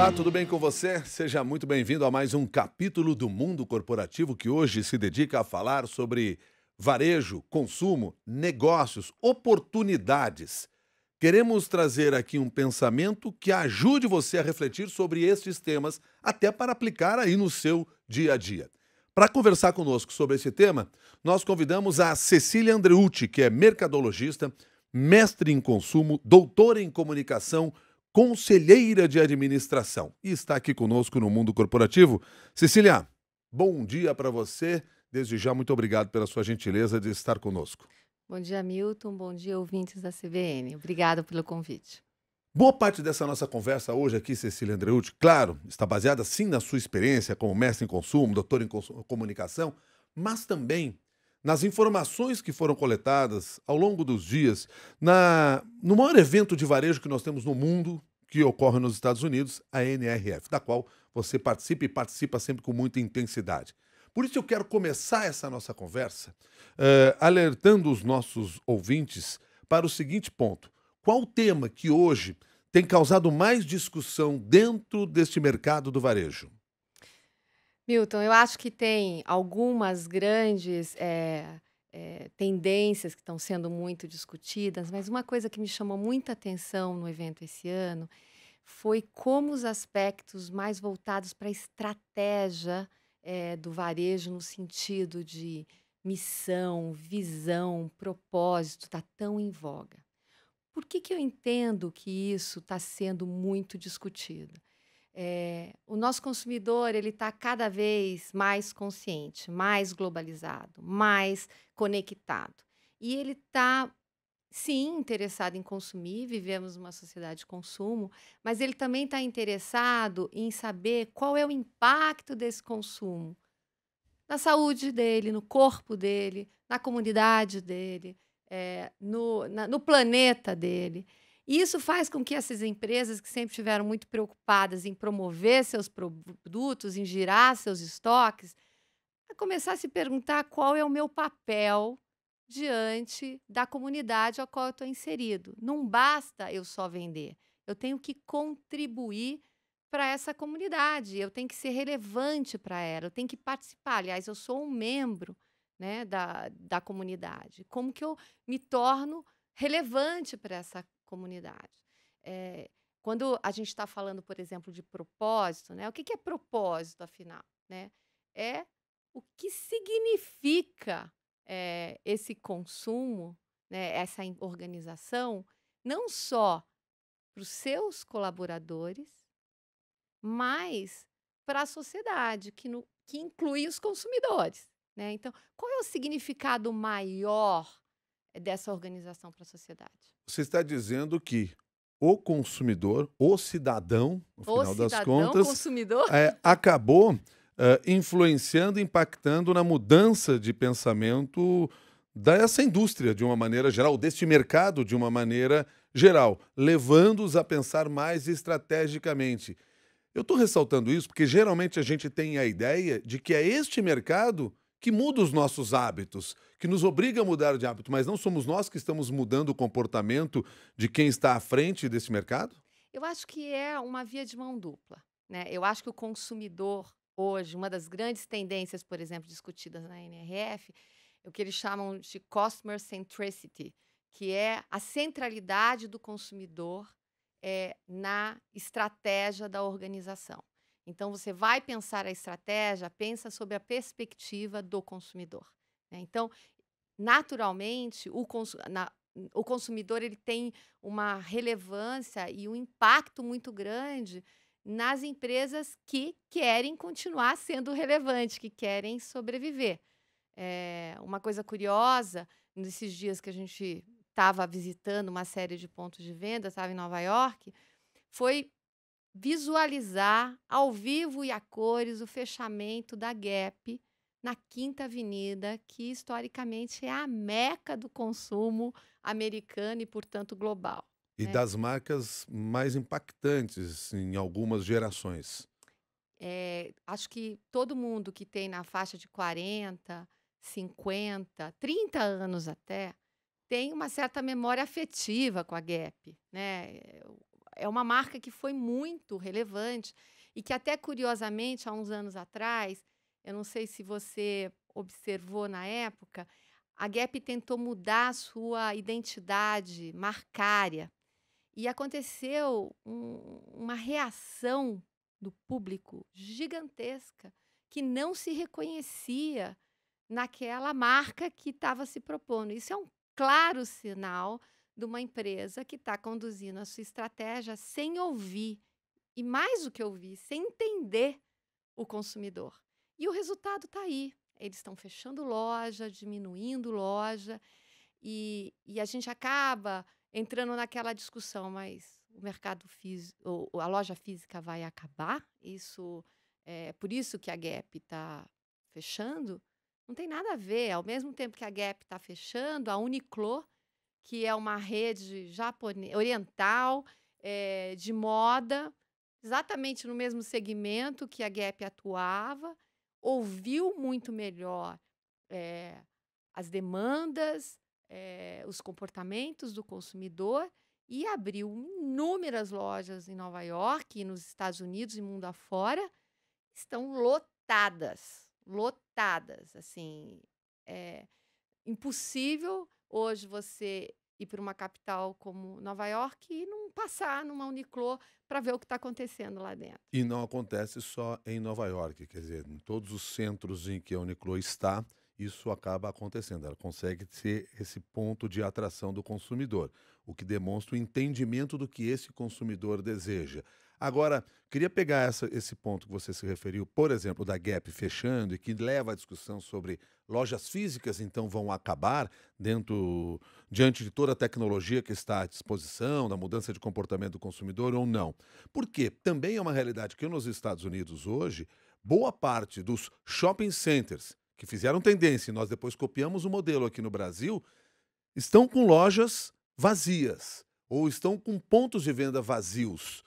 Olá, tudo bem com você? Seja muito bem-vindo a mais um capítulo do Mundo Corporativo que hoje se dedica a falar sobre varejo, consumo, negócios, oportunidades. Queremos trazer aqui um pensamento que ajude você a refletir sobre esses temas, até para aplicar aí no seu dia a dia. Para conversar conosco sobre esse tema, nós convidamos a Cecília Andreucci, que é mercadologista, mestre em consumo, doutora em comunicação, conselheira de administração, e está aqui conosco no Mundo Corporativo. Cecília, bom dia para você. Desde já, muito obrigado pela sua gentileza de estar conosco. Bom dia, Milton. Bom dia, ouvintes da CBN. Obrigado pelo convite. Boa parte dessa nossa conversa hoje aqui, Cecília Andreucci, claro, está baseada sim na sua experiência como mestre em consumo, doutor em comunicação, mas também nas informações que foram coletadas ao longo dos dias, na, no maior evento de varejo que nós temos no mundo, que ocorre nos Estados Unidos, a NRF, da qual você participa e participa sempre com muita intensidade. Por isso eu quero começar essa nossa conversa uh, alertando os nossos ouvintes para o seguinte ponto: qual o tema que hoje tem causado mais discussão dentro deste mercado do varejo? Milton, eu acho que tem algumas grandes é, é, tendências que estão sendo muito discutidas, mas uma coisa que me chamou muita atenção no evento esse ano foi como os aspectos mais voltados para a estratégia é, do varejo no sentido de missão, visão, propósito está tão em voga. Por que, que eu entendo que isso está sendo muito discutido? É, o nosso consumidor ele está cada vez mais consciente, mais globalizado, mais conectado. E ele está, sim, interessado em consumir, vivemos uma sociedade de consumo, mas ele também está interessado em saber qual é o impacto desse consumo na saúde dele, no corpo dele, na comunidade dele, é, no, na, no planeta dele. Isso faz com que essas empresas que sempre estiveram muito preocupadas em promover seus produtos, em girar seus estoques, a começar a se perguntar qual é o meu papel diante da comunidade a qual eu estou inserido. Não basta eu só vender, eu tenho que contribuir para essa comunidade, eu tenho que ser relevante para ela, eu tenho que participar. Aliás, eu sou um membro né, da, da comunidade. Como que eu me torno relevante para essa comunidade. É, quando a gente está falando, por exemplo, de propósito, né? O que, que é propósito, afinal? Né? É o que significa é, esse consumo, né? essa organização, não só para os seus colaboradores, mas para a sociedade, que, no, que inclui os consumidores. Né? Então, qual é o significado maior é dessa organização para a sociedade. Você está dizendo que o consumidor, o cidadão, no o final cidadão, das contas, consumidor. É, acabou uh, influenciando, impactando na mudança de pensamento dessa indústria de uma maneira geral, deste mercado de uma maneira geral, levando-os a pensar mais estrategicamente. Eu estou ressaltando isso porque geralmente a gente tem a ideia de que é este mercado que muda os nossos hábitos, que nos obriga a mudar de hábito, mas não somos nós que estamos mudando o comportamento de quem está à frente desse mercado? Eu acho que é uma via de mão dupla. Né? Eu acho que o consumidor, hoje, uma das grandes tendências, por exemplo, discutidas na NRF, é o que eles chamam de customer centricity, que é a centralidade do consumidor é, na estratégia da organização. Então, você vai pensar a estratégia, pensa sobre a perspectiva do consumidor. Né? Então, naturalmente, o, cons na, o consumidor ele tem uma relevância e um impacto muito grande nas empresas que querem continuar sendo relevantes, que querem sobreviver. É, uma coisa curiosa, nesses dias que a gente estava visitando uma série de pontos de venda, estava em Nova York, foi visualizar ao vivo e a cores o fechamento da Gap na Quinta Avenida, que historicamente é a meca do consumo americano e, portanto, global. E né? das marcas mais impactantes em algumas gerações. É, acho que todo mundo que tem na faixa de 40, 50, 30 anos até, tem uma certa memória afetiva com a Gap, né? É, é uma marca que foi muito relevante e que até curiosamente, há uns anos atrás, eu não sei se você observou na época, a Gap tentou mudar a sua identidade marcária. E aconteceu um, uma reação do público gigantesca que não se reconhecia naquela marca que estava se propondo. Isso é um claro sinal de uma empresa que está conduzindo a sua estratégia sem ouvir, e mais do que ouvir, sem entender o consumidor. E o resultado está aí. Eles estão fechando loja, diminuindo loja, e, e a gente acaba entrando naquela discussão, mas o mercado físico, a loja física vai acabar? Isso é por isso que a Gap está fechando? Não tem nada a ver. Ao mesmo tempo que a Gap está fechando, a Uniqlo que é uma rede japonesa, oriental, é, de moda, exatamente no mesmo segmento que a Gap atuava, ouviu muito melhor é, as demandas, é, os comportamentos do consumidor e abriu inúmeras lojas em Nova York, nos Estados Unidos e mundo afora. Estão lotadas, lotadas, assim, é impossível hoje você ir para uma capital como Nova York e não passar numa Uniqlo para ver o que está acontecendo lá dentro. E não acontece só em Nova York, quer dizer, em todos os centros em que a Uniqlo está, isso acaba acontecendo. Ela consegue ser esse ponto de atração do consumidor, o que demonstra o entendimento do que esse consumidor deseja. Agora, queria pegar essa, esse ponto que você se referiu, por exemplo, da Gap fechando e que leva à discussão sobre lojas físicas, então, vão acabar dentro diante de toda a tecnologia que está à disposição, da mudança de comportamento do consumidor ou não. Porque também é uma realidade que nos Estados Unidos hoje, boa parte dos shopping centers que fizeram tendência e nós depois copiamos o modelo aqui no Brasil, estão com lojas vazias ou estão com pontos de venda vazios.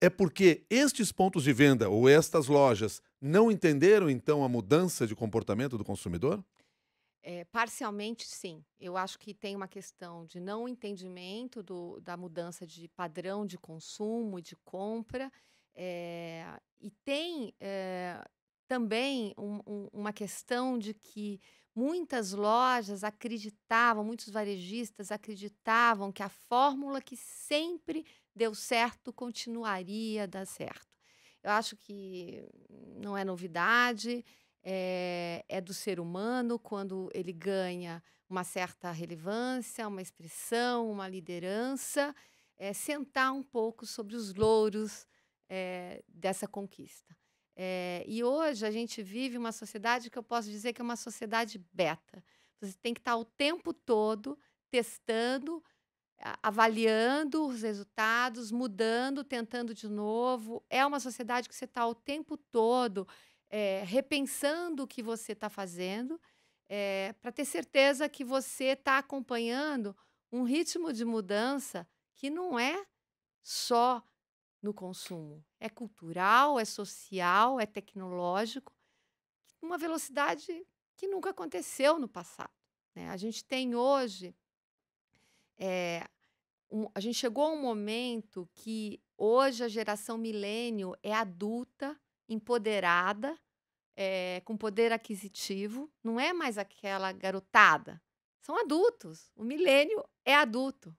É porque estes pontos de venda ou estas lojas não entenderam então a mudança de comportamento do consumidor? É, parcialmente, sim. Eu acho que tem uma questão de não entendimento do, da mudança de padrão de consumo, de compra, é, e tem é, também um, um, uma questão de que muitas lojas acreditavam, muitos varejistas acreditavam que a fórmula que sempre deu certo, continuaria a dar certo. Eu acho que não é novidade, é, é do ser humano quando ele ganha uma certa relevância, uma expressão, uma liderança, é, sentar um pouco sobre os louros é, dessa conquista. É, e hoje a gente vive uma sociedade que eu posso dizer que é uma sociedade beta. Você tem que estar o tempo todo testando, avaliando os resultados, mudando, tentando de novo. É uma sociedade que você está o tempo todo é, repensando o que você está fazendo, é, para ter certeza que você está acompanhando um ritmo de mudança que não é só no consumo, é cultural, é social, é tecnológico, uma velocidade que nunca aconteceu no passado. Né? A gente tem hoje é, um, a gente chegou a um momento que hoje a geração milênio é adulta, empoderada, é, com poder aquisitivo, não é mais aquela garotada. São adultos. O milênio é adulto.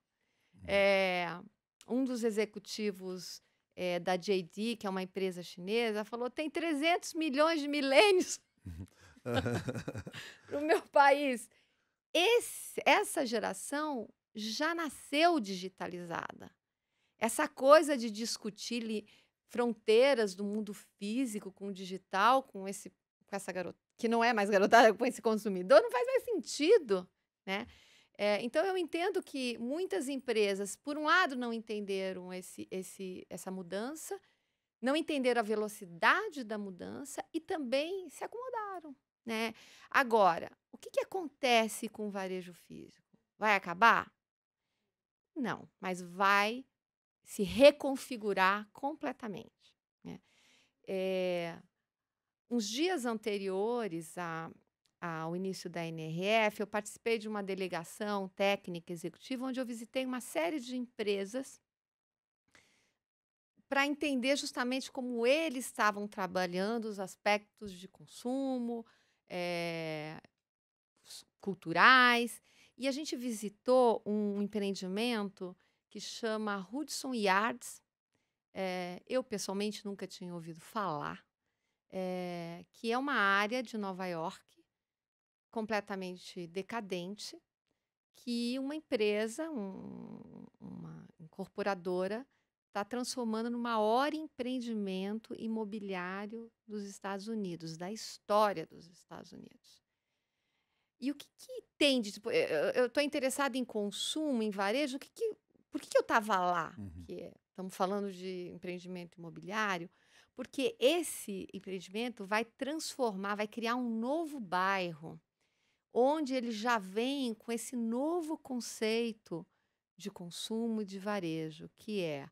É, um dos executivos é, da JD, que é uma empresa chinesa, falou: tem 300 milhões de milênios no uhum. meu país. Esse, essa geração já nasceu digitalizada. Essa coisa de discutir fronteiras do mundo físico com o digital, com esse com essa garota que não é mais garotada, com esse consumidor, não faz mais sentido, né? É, então eu entendo que muitas empresas, por um lado, não entenderam esse, esse, essa mudança, não entenderam a velocidade da mudança e também se acomodaram, né? Agora, o que, que acontece com o varejo físico? Vai acabar? Não, mas vai se reconfigurar completamente. Né? É, uns dias anteriores a, ao início da NRF, eu participei de uma delegação técnica executiva onde eu visitei uma série de empresas para entender justamente como eles estavam trabalhando os aspectos de consumo, é, culturais. E a gente visitou um empreendimento que chama Hudson Yards. É, eu, pessoalmente, nunca tinha ouvido falar. É, que é uma área de Nova York completamente decadente, que uma empresa, um, uma incorporadora, está transformando no maior empreendimento imobiliário dos Estados Unidos, da história dos Estados Unidos. E o que, que entende? Tipo, eu, estou interessada em consumo, em varejo, o que, que por que, que eu estava lá? Uhum. Que estamos falando de empreendimento imobiliário, porque esse empreendimento vai transformar, vai criar um novo bairro, onde ele já vem com esse novo conceito de consumo e de varejo, que é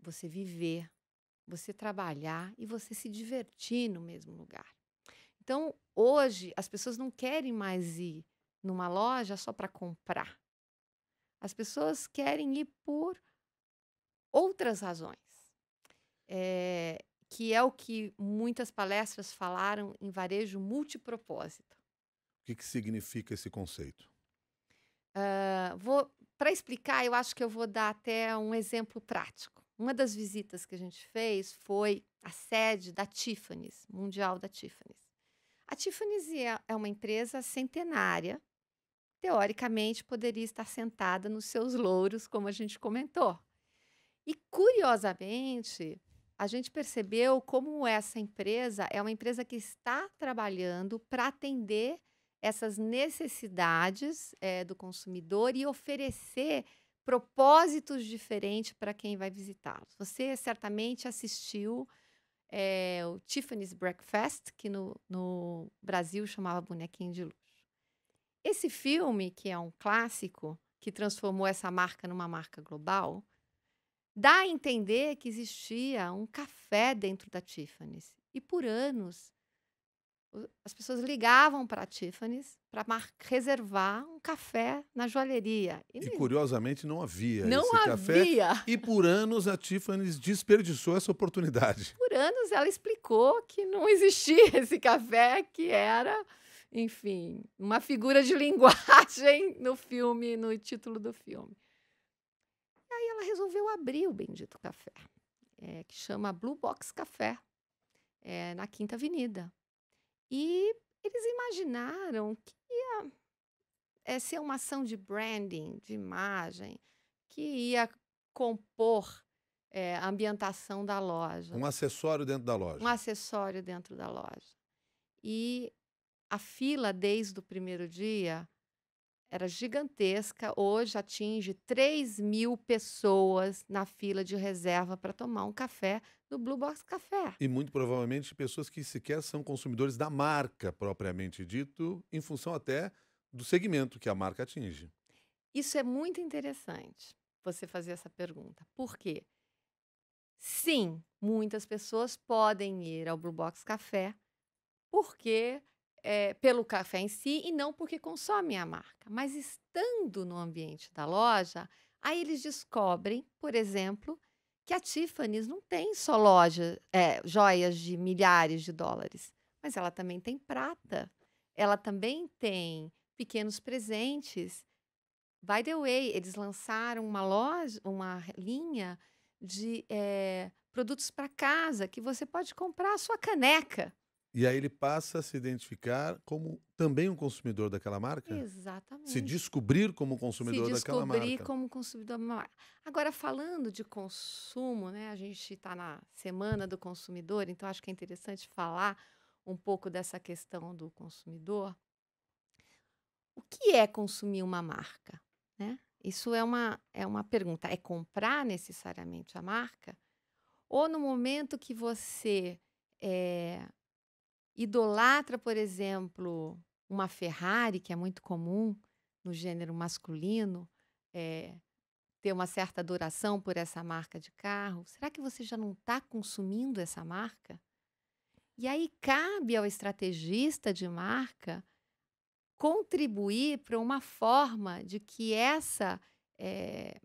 você viver, você trabalhar e você se divertir no mesmo lugar. Então, hoje, as pessoas não querem mais ir numa loja só para comprar. As pessoas querem ir por outras razões, é, que é o que muitas palestras falaram em varejo multipropósito. O que, que significa esse conceito? Uh, ah, para explicar, eu acho que eu vou dar até um exemplo prático. Uma das visitas que a gente fez foi a sede da Tiffany's, mundial da Tiffany's. A Tiffany's é, é uma empresa centenária teoricamente poderia estar sentada nos seus louros, como a gente comentou. E curiosamente, a gente percebeu como essa empresa é uma empresa que está trabalhando para atender essas necessidades é, do consumidor e oferecer propósitos diferentes para quem vai visitá-los. Você certamente assistiu é, o Tiffany's Breakfast, que no, no Brasil chamava Bonequinho de Luxo. Esse filme, que é um clássico, que transformou essa marca numa marca global, dá a entender que existia um café dentro da Tiffany's. E por anos, as pessoas ligavam para a Tiffany's para reservar um café na joalheria. E, e curiosamente não havia não esse havia. café. E por anos a Tiffany's desperdiçou essa oportunidade. Por anos ela explicou que não existia esse café, que era enfim, uma figura de linguagem no filme, no título do filme. E aí ela resolveu abrir o Bendito Café, é, que chama Blue Box Café, é, na Quinta Avenida. E eles imaginaram que ia é, ser uma ação de branding, de imagem, que ia compor é, a ambientação da loja. Um acessório dentro da loja. Um acessório dentro da loja. E a fila desde o primeiro dia era gigantesca. Hoje atinge 3 mil pessoas na fila de reserva para tomar um café no Blue Box Café. E muito provavelmente pessoas que sequer são consumidores da marca propriamente dito, em função até do segmento que a marca atinge. Isso é muito interessante você fazer essa pergunta. Por quê? Sim, muitas pessoas podem ir ao Blue Box Café porque é, pelo café em si e não porque consome a marca. Mas estando no ambiente da loja, aí eles descobrem, por exemplo, que a Tiffany's não tem só loja, é, joias de milhares de dólares, mas ela também tem prata, ela também tem pequenos presentes. By the way, eles lançaram uma loja, uma linha de é, produtos para casa que você pode comprar a sua caneca. E aí ele passa a se identificar como também um consumidor daquela marca? Exatamente. Se descobrir como consumidor daquela marca. Se descobrir como consumidor. marca. Agora, falando de consumo, né? A gente está na semana do consumidor, então acho que é interessante falar um pouco dessa questão do consumidor. O que é consumir uma marca? Né? Isso é uma, é uma pergunta. É comprar necessariamente a marca? Ou no momento que você é, idolatra, por exemplo, uma Ferrari, que é muito comum no gênero masculino, é, ter uma certa adoração por essa marca de carro? Será que você já não está consumindo essa marca? E aí cabe ao estrategista de marca contribuir para uma forma de que essa é,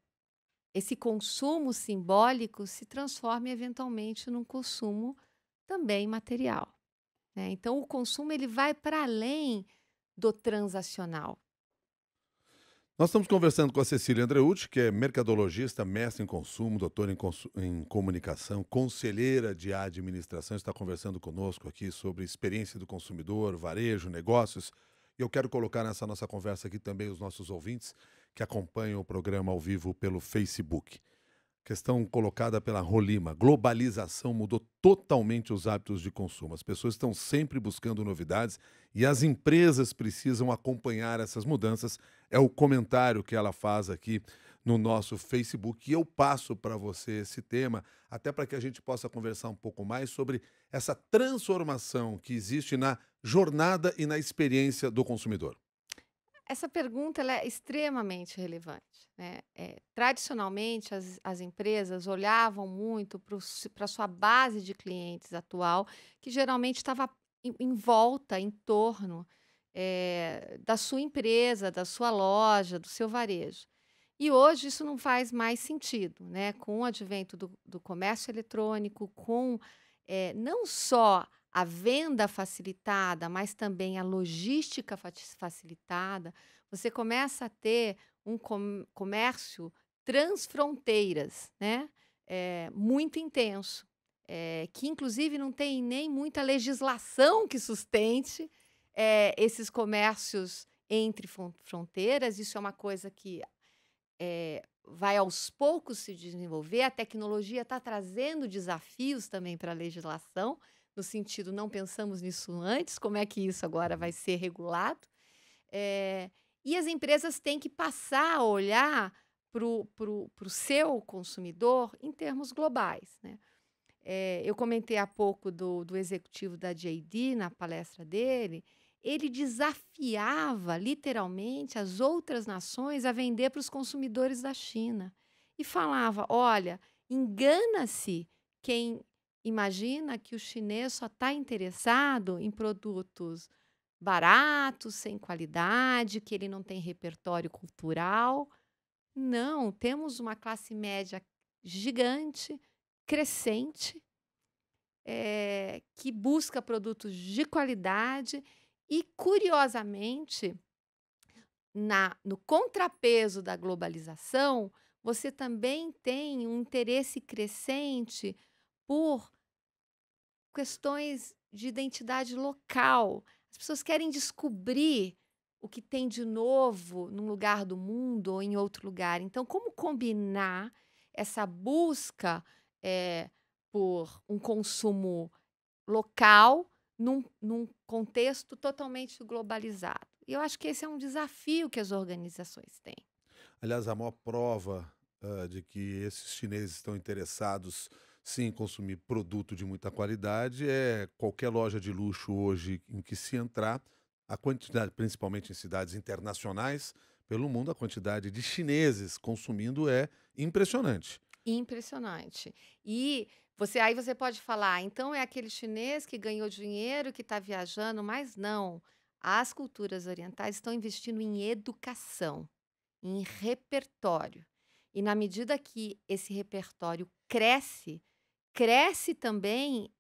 esse consumo simbólico se transforme eventualmente num consumo também material. Né? Então, o consumo ele vai para além do transacional. Nós estamos conversando com a Cecília Andreucci, que é mercadologista, mestre em consumo, doutora em, cons em comunicação, conselheira de administração, está conversando conosco aqui sobre experiência do consumidor, varejo, negócios. E eu quero colocar nessa nossa conversa aqui também os nossos ouvintes que acompanham o programa ao vivo pelo Facebook questão colocada pela Rolima. Globalização mudou totalmente os hábitos de consumo. As pessoas estão sempre buscando novidades e as empresas precisam acompanhar essas mudanças. É o comentário que ela faz aqui no nosso Facebook. E eu passo para você esse tema, até para que a gente possa conversar um pouco mais sobre essa transformação que existe na jornada e na experiência do consumidor. Essa pergunta é extremamente relevante. Né? É, tradicionalmente, as, as empresas olhavam muito para a sua base de clientes atual, que geralmente estava em, em, volta, em torno é, da sua empresa, da sua loja, do seu varejo. E hoje isso não faz mais sentido, né? com o advento do, do comércio eletrônico, com é, não só a venda facilitada, mas também a logística facilitada, você começa a ter um comércio transfronteiras, né? É, muito intenso, é, que inclusive não tem nem muita legislação que sustente é, esses comércios entre fronteiras. Isso é uma coisa que vai aos poucos se desenvolver. A tecnologia está trazendo desafios também para a legislação, no sentido não pensamos nisso antes, como é que isso agora vai uhum. ser regulado? É, e as empresas têm que passar a olhar para o seu consumidor em termos globais. Né? É, eu comentei há pouco do, do executivo da JD na palestra dele. Ele desafiava literalmente as outras nações a vender para os consumidores da China e falava: olha, engana-se quem Imagina que o chinês só está interessado em produtos baratos, sem qualidade, que ele não tem repertório cultural. Não, temos uma classe média gigante, crescente, é, que busca produtos de qualidade e, curiosamente, na, no contrapeso da globalização, você também tem um interesse crescente por questões de identidade local. As pessoas querem descobrir o que tem de novo num lugar do mundo ou em outro lugar. Então, como combinar essa busca é, por um consumo local num, num contexto totalmente globalizado? E eu acho que esse é um desafio que as organizações têm. Aliás, a maior prova uh, de que esses chineses estão interessados Sim, consumir produto de muita qualidade é qualquer loja de luxo hoje em que se entrar, a quantidade, principalmente em cidades internacionais, pelo mundo, a quantidade de chineses consumindo é impressionante. Impressionante. E você aí você pode falar, ah, então é aquele chinês que ganhou dinheiro, que está viajando, mas não. As culturas orientais estão investindo em educação, em repertório. E na medida que esse repertório cresce, cresce também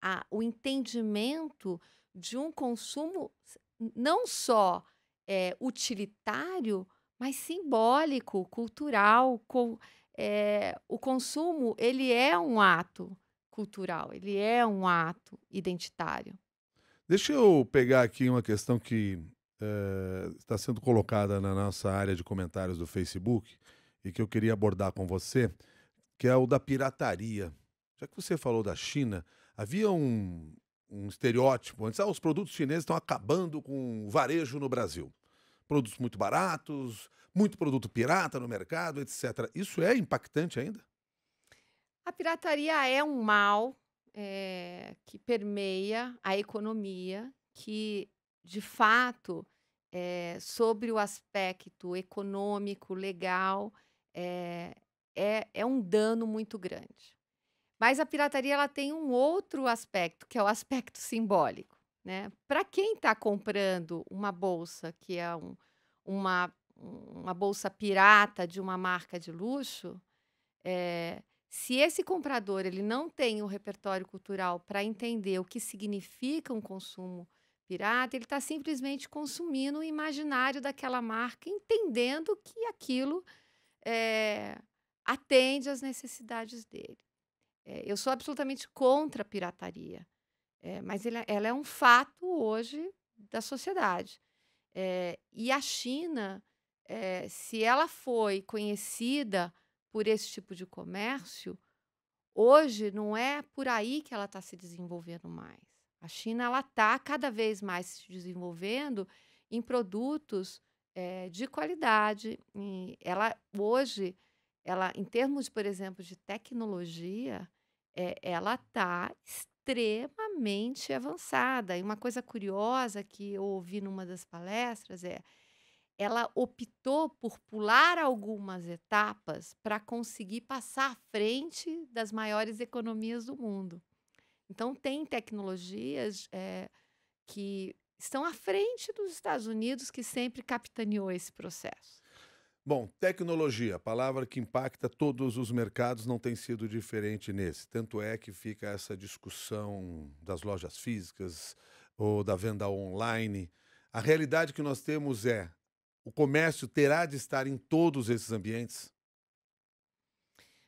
a, o entendimento de um consumo não só é, utilitário, mas simbólico, cultural. é, o consumo ele é um ato cultural, ele é um ato identitário. Deixa eu pegar aqui uma questão que é, está sendo colocada na nossa área de comentários do Facebook e que eu queria abordar com você, que é o da pirataria. Já que você falou da China, havia um, um estereótipo antes, ah, os produtos chineses estão acabando com o varejo no Brasil. Produtos muito baratos, muito produto pirata no mercado, etc. Isso é impactante ainda? A pirataria é um mal é, que permeia a economia, que de fato, é, sobre o aspecto econômico, legal, é, é, é um dano muito grande. Mas a pirataria ela tem um outro aspecto, que é o aspecto simbólico. Né? Para quem está comprando uma bolsa que é um, uma, uma bolsa pirata de uma marca de luxo, é, se esse comprador ele não tem o repertório cultural para entender o que significa um consumo pirata, ele está simplesmente consumindo o imaginário daquela marca, entendendo que aquilo é, atende às necessidades dele. É, eu sou absolutamente contra a pirataria, é, mas ele, é, ela é um fato hoje da sociedade. É, e a China, é, se ela foi conhecida por esse tipo de comércio, hoje não é por aí que ela está se desenvolvendo mais. A China ela está cada vez mais se desenvolvendo em produtos é, de qualidade. ela hoje ela, em termos, por exemplo, de tecnologia, é, ela está extremamente avançada. E uma coisa curiosa que eu ouvi numa das palestras é ela optou por pular algumas etapas para conseguir passar à frente das maiores economias do mundo. Então, tem tecnologias é, que estão à frente dos Estados Unidos, que sempre capitaneou esse processo. Bom, tecnologia, palavra que impacta todos os mercados, não tem sido diferente nesse. Tanto é que fica essa discussão das lojas físicas ou da venda online. A realidade que nós temos é: o comércio terá de estar em todos esses ambientes?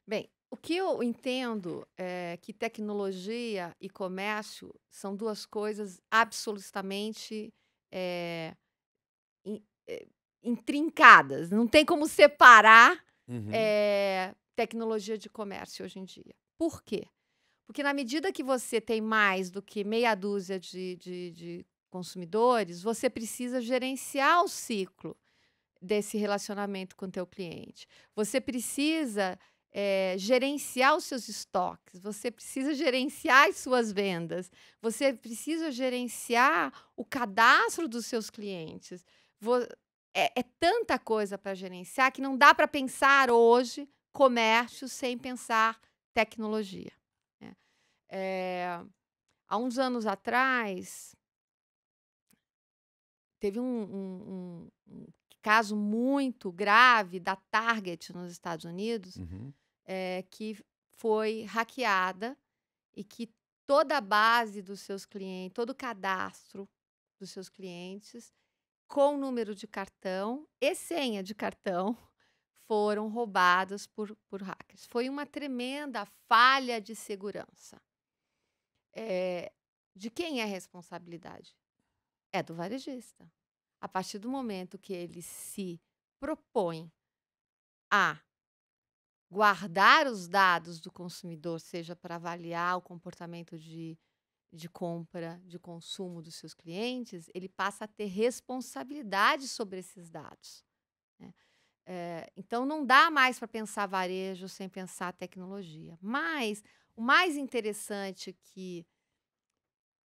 Bem, o que eu entendo é que tecnologia e comércio são duas coisas absolutamente é, in, é, intrincadas. Não tem como separar uhum. é, tecnologia de comércio hoje em dia. Por quê? Porque na medida que você tem mais do que meia dúzia de, de, de consumidores, você precisa gerenciar o ciclo desse relacionamento com o teu cliente. Você precisa é, gerenciar os seus estoques, você precisa gerenciar as suas vendas, você precisa gerenciar o cadastro dos seus clientes é, é tanta coisa para gerenciar que não dá para pensar hoje comércio sem pensar tecnologia. Né? É, há uns anos atrás, teve um, um, um, um, caso muito grave da Target nos Estados Unidos, uhum. é, que foi hackeada e que toda a base dos seus clientes, todo o cadastro dos seus clientes com número de cartão e senha de cartão foram roubados por, por hackers. Foi uma tremenda falha de segurança. É, de quem é a responsabilidade? É do varejista. A partir do momento que ele se propõe a guardar os dados do consumidor, seja para avaliar o comportamento de de compra, de consumo dos seus clientes, ele passa a ter responsabilidade sobre esses dados. Né? É, então, não dá mais para pensar varejo sem pensar tecnologia. Mas o mais interessante que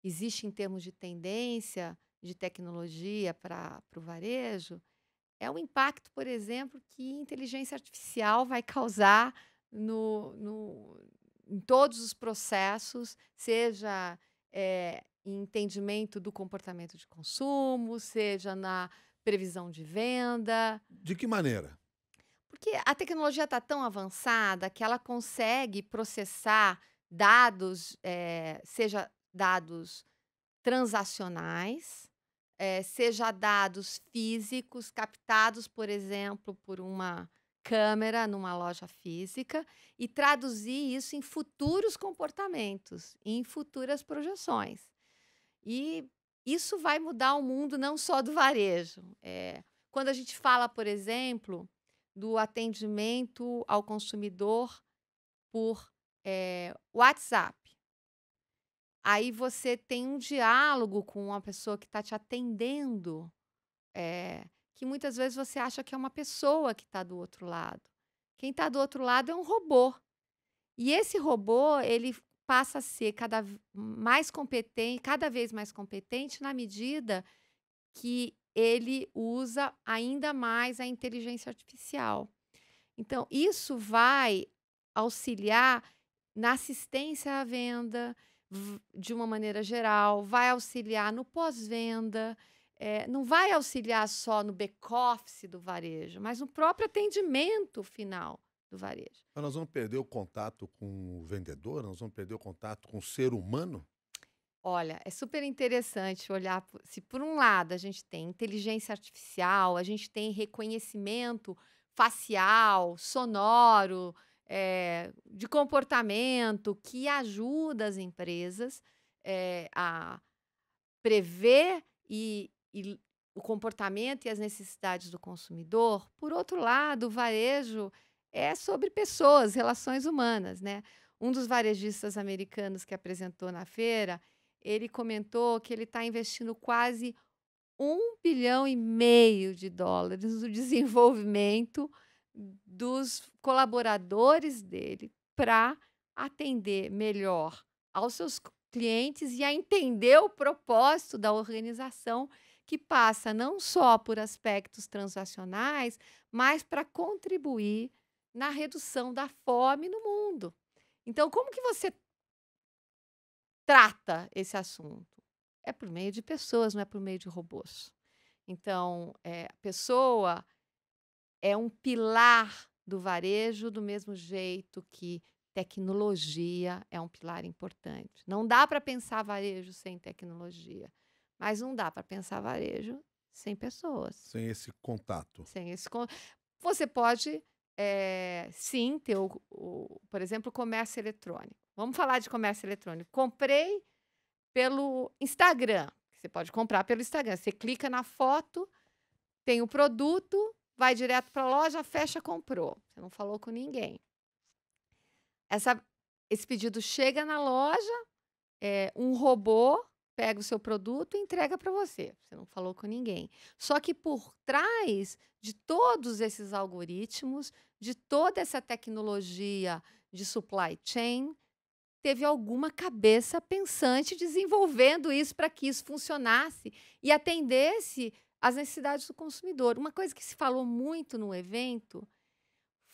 existe em termos de tendência de tecnologia para o varejo é o impacto, por exemplo, que inteligência artificial vai causar no, no, em todos os processos, seja é, entendimento do comportamento de consumo, seja na previsão de venda. De que maneira? Porque a tecnologia está tão avançada que ela consegue processar dados, é, seja dados transacionais, é, seja dados físicos captados, por exemplo, por uma câmera numa loja física e traduzir isso em futuros comportamentos, em futuras projeções. E isso vai mudar o mundo não só do varejo. É, quando a gente fala, por exemplo, do atendimento ao consumidor por é, WhatsApp, aí você tem um diálogo com uma pessoa que está te atendendo. É, que muitas vezes você acha que é uma pessoa que está do outro lado. Quem está do outro lado é um robô. E esse robô, ele passa a ser cada mais competente, cada vez mais competente na medida que ele usa ainda mais a inteligência artificial. Então, isso vai auxiliar na assistência à venda de uma maneira geral, vai auxiliar no pós-venda, é, não vai auxiliar só no back-office do varejo, mas no próprio atendimento final do varejo. Mas nós vamos perder o contato com o vendedor? Nós vamos perder o contato com o ser humano? Olha, é super interessante olhar se por um lado a gente tem inteligência artificial, a gente tem reconhecimento facial, sonoro, é, de comportamento que ajuda as empresas é, a prever e e o comportamento e as necessidades do consumidor, por outro lado, o varejo é sobre pessoas, relações humanas, né? Um dos varejistas americanos que apresentou na feira, ele comentou que ele está investindo quase um bilhão e meio de dólares no desenvolvimento dos colaboradores dele para atender melhor aos seus clientes e a entender o propósito da organização que passa não só por aspectos transacionais, mas para contribuir na redução da fome no mundo. Então, como que você trata esse assunto? É por meio de pessoas, não é por meio de robôs. Então, é, a pessoa é um pilar do varejo, do mesmo jeito que tecnologia é um pilar importante. Não dá para pensar varejo sem tecnologia. Mas não dá para pensar varejo sem pessoas. Sem esse contato. Sem esse con... Você pode, é, sim, ter, o, o, por exemplo, comércio eletrônico. Vamos falar de comércio eletrônico. Comprei pelo Instagram. Você pode comprar pelo Instagram. Você clica na foto, tem o produto, vai direto para a loja, fecha, comprou. Você não falou com ninguém. Essa, esse pedido chega na loja, é, um robô pega o seu produto e entrega para você. Você não falou com ninguém. Só que por trás de todos esses algoritmos, de toda essa tecnologia de supply chain, teve alguma cabeça pensante desenvolvendo isso para que isso funcionasse e atendesse às necessidades do consumidor. Uma coisa que se falou muito no evento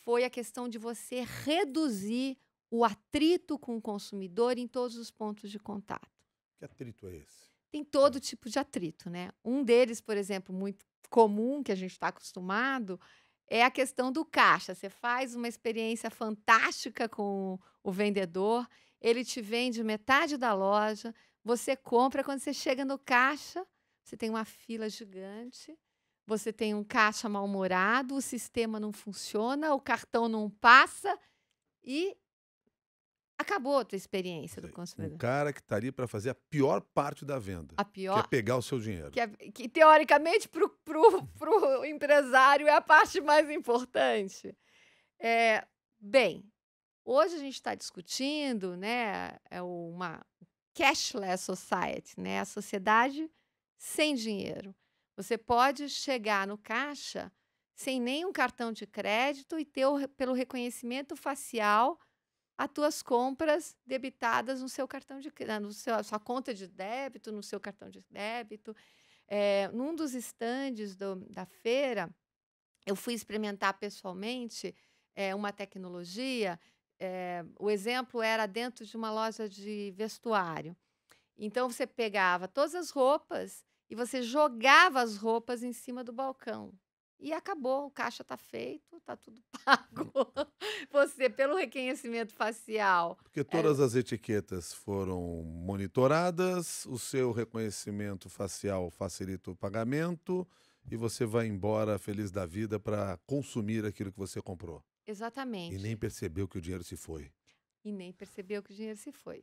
foi a questão de você reduzir o atrito com o consumidor em todos os pontos de contato. Que atrito é esse? Tem todo tipo de atrito, né? Um deles, por exemplo, muito comum que a gente está acostumado é a questão do caixa. Você faz uma experiência fantástica com o vendedor, ele te vende metade da loja, você compra, quando você chega no caixa, você tem uma fila gigante, você tem um caixa mal-humorado, o sistema não funciona, o cartão não passa e Acabou a tua experiência do consumidor. Um cara que estaria tá para fazer a pior parte da venda. A pior? Que é pegar o seu dinheiro. Que, é, que teoricamente, para o empresário, é a parte mais importante. É, bem, hoje a gente está discutindo né, é uma cashless society, né, a sociedade sem dinheiro. Você pode chegar no caixa sem nenhum cartão de crédito e ter o, pelo reconhecimento facial as tuas compras debitadas no seu cartão de né, no seu, sua conta de débito, no seu cartão de débito. É, num dos estandes do, da feira, eu fui experimentar pessoalmente é, uma tecnologia. É, o exemplo era dentro de uma loja de vestuário. Então você pegava todas as roupas e você jogava as roupas em cima do balcão e acabou, o caixa está feito, está tudo pago. Hum. Você, pelo reconhecimento facial. Porque é todas é... as etiquetas foram monitoradas, o seu reconhecimento facial facilita o pagamento e você vai embora feliz da vida para consumir aquilo que você comprou. Exatamente. E nem percebeu que o dinheiro se foi. E nem percebeu que o dinheiro se foi.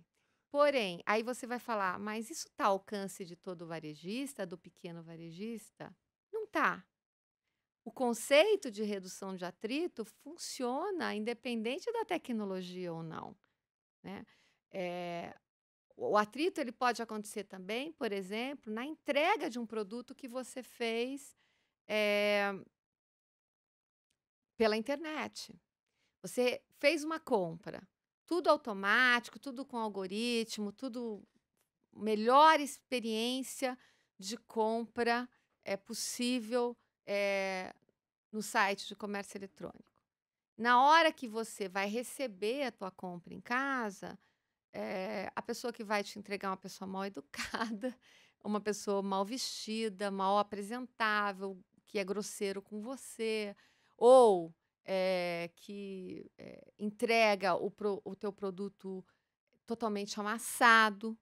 Porém, aí você vai falar, mas isso está ao alcance de todo varejista, do pequeno varejista? Não está o conceito de redução de atrito funciona independente da tecnologia ou não. Né? É, o atrito ele pode acontecer também, por exemplo, na entrega de um produto que você fez é, pela internet. Você fez uma compra, tudo automático, tudo com algoritmo, tudo melhor experiência de compra é possível é, no site de comércio eletrônico. Na hora que você vai receber a tua compra em casa, é, a pessoa que vai te entregar é uma pessoa mal educada, uma pessoa mal vestida, mal apresentável, que é grosseiro com você, ou é, que é, entrega o, pro, o, teu produto totalmente amassado.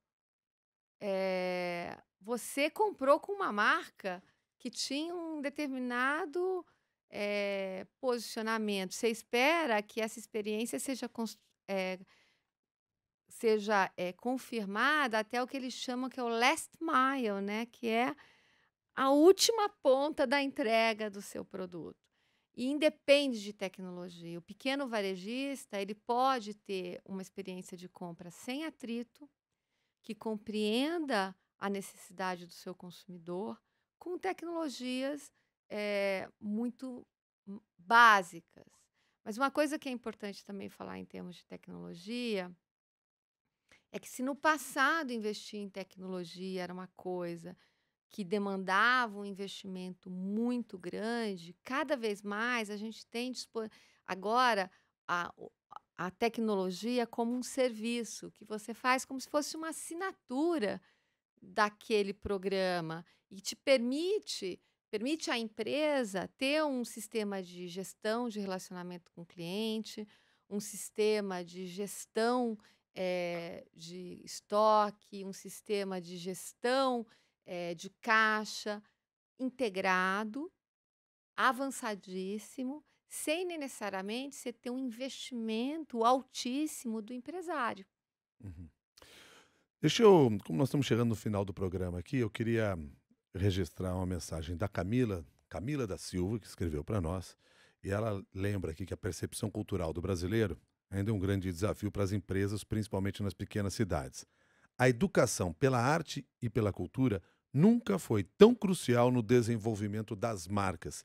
você comprou com uma marca que tinha um determinado é, posicionamento. Você espera que essa experiência seja, é, seja é, confirmada até o que eles chamam que é o last mile, né? que é a última ponta da entrega do seu produto. E independe de tecnologia. O pequeno varejista ele pode ter uma experiência de compra sem atrito, que compreenda a necessidade do seu consumidor, com tecnologias é, muito hum, básicas. Mas uma coisa que é importante também falar em termos de tecnologia é que se no passado investir em tecnologia era uma coisa que demandava um investimento muito grande, cada vez mais a gente tem agora a, a tecnologia como um serviço que você faz como se fosse uma assinatura daquele programa e te permite permite à empresa ter um sistema de gestão de relacionamento com o cliente, um sistema de gestão é, de estoque, um sistema de gestão é, de caixa integrado, avançadíssimo, sem necessariamente você ter um investimento altíssimo do empresário. Uhum. Deixa eu, como nós estamos chegando no final do programa aqui, eu queria registrar uma mensagem da Camila, Camila da Silva, que escreveu para nós, e ela lembra aqui que a percepção cultural do brasileiro ainda é um grande desafio para as empresas, principalmente nas pequenas cidades. A educação pela arte e pela cultura nunca foi tão crucial no desenvolvimento das marcas.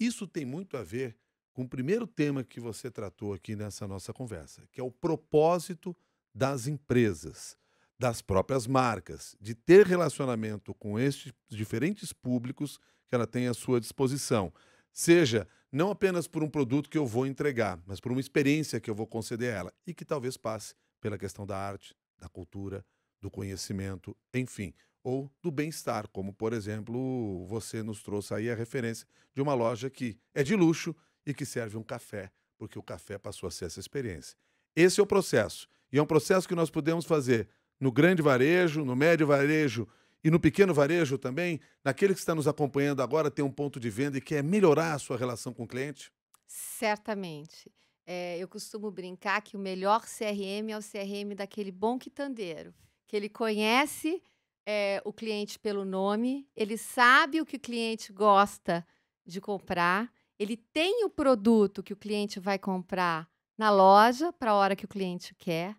Isso tem muito a ver com o primeiro tema que você tratou aqui nessa nossa conversa, que é o propósito das empresas das próprias marcas, de ter relacionamento com estes diferentes públicos que ela tem à sua disposição. Seja não apenas por um produto que eu vou entregar, mas por uma experiência que eu vou conceder a ela e que talvez passe pela questão da arte, da cultura, do conhecimento, enfim, ou do bem-estar, como por exemplo, você nos trouxe aí a referência de uma loja que é de luxo e que serve um café, porque o café passou a ser essa experiência. Esse é o processo, e é um processo que nós podemos fazer no grande varejo, no médio varejo e no pequeno varejo também, naquele que está nos acompanhando agora tem um ponto de venda e quer melhorar a sua relação com o cliente? Certamente. É, eu costumo brincar que o melhor CRM é o CRM daquele bom quitandeiro, que ele conhece é, o cliente pelo nome, ele sabe o que o cliente gosta de comprar, ele tem o produto que o cliente vai comprar na loja para a hora que o cliente quer,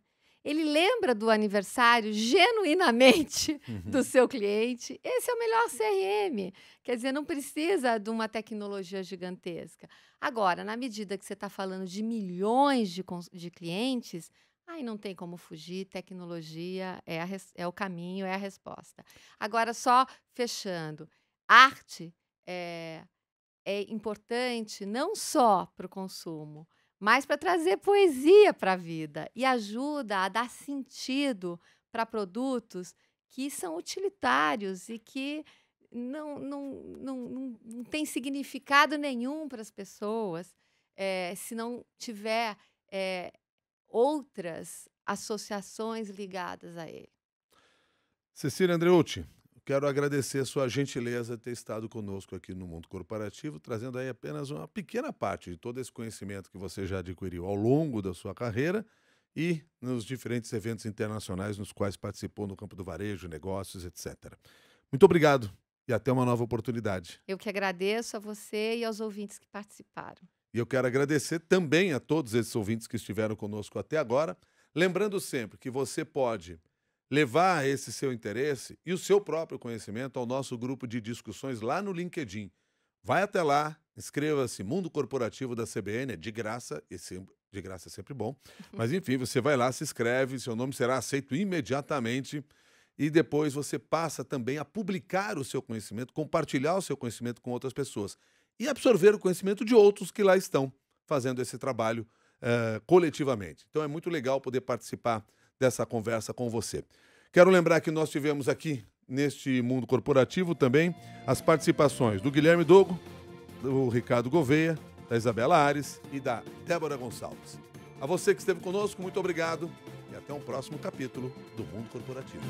ele lembra do aniversário genuinamente uhum. do seu cliente. Esse é o melhor CRM. Quer dizer, não precisa de uma tecnologia gigantesca. Agora, na medida que você está falando de milhões de, de clientes, Aí não tem como fugir, tecnologia é, é, o caminho, é a resposta. Agora, só fechando, arte é, é importante não só para o consumo, mas para trazer poesia para a vida e ajuda a dar sentido para produtos que são utilitários e que não, não, não, não, não tem significado nenhum para as pessoas é, se não tiver é, outras associações ligadas a ele. Cecília Andreucci, Quero agradecer sua gentileza de ter estado conosco aqui no Mundo Corporativo, trazendo aí apenas uma pequena parte de todo esse conhecimento que você já adquiriu ao longo da sua carreira e nos diferentes eventos internacionais nos quais participou no campo do varejo, negócios, etc. Muito obrigado e até uma nova oportunidade. Eu que agradeço a você e aos ouvintes que participaram. E eu quero agradecer também a todos esses ouvintes que estiveram conosco até agora. Lembrando sempre que você pode levar esse seu interesse e o seu próprio conhecimento ao nosso grupo de discussões lá no LinkedIn. Vai até lá, inscreva-se Mundo Corporativo da CBN, é de graça, sempre de graça é sempre bom. Mas enfim, você vai lá, se inscreve, seu nome será aceito imediatamente e depois você passa também a publicar o seu conhecimento, compartilhar o seu conhecimento com outras pessoas e absorver o conhecimento de outros que lá estão fazendo esse trabalho uh, coletivamente. Então é muito legal poder participar dessa conversa com você. Quero lembrar que nós tivemos aqui, neste mundo corporativo também, as participações do Guilherme Dogo, do Ricardo Gouveia, da Isabela Ares e da Débora Gonçalves. A você que esteve conosco, muito obrigado e até um próximo capítulo do Mundo Corporativo.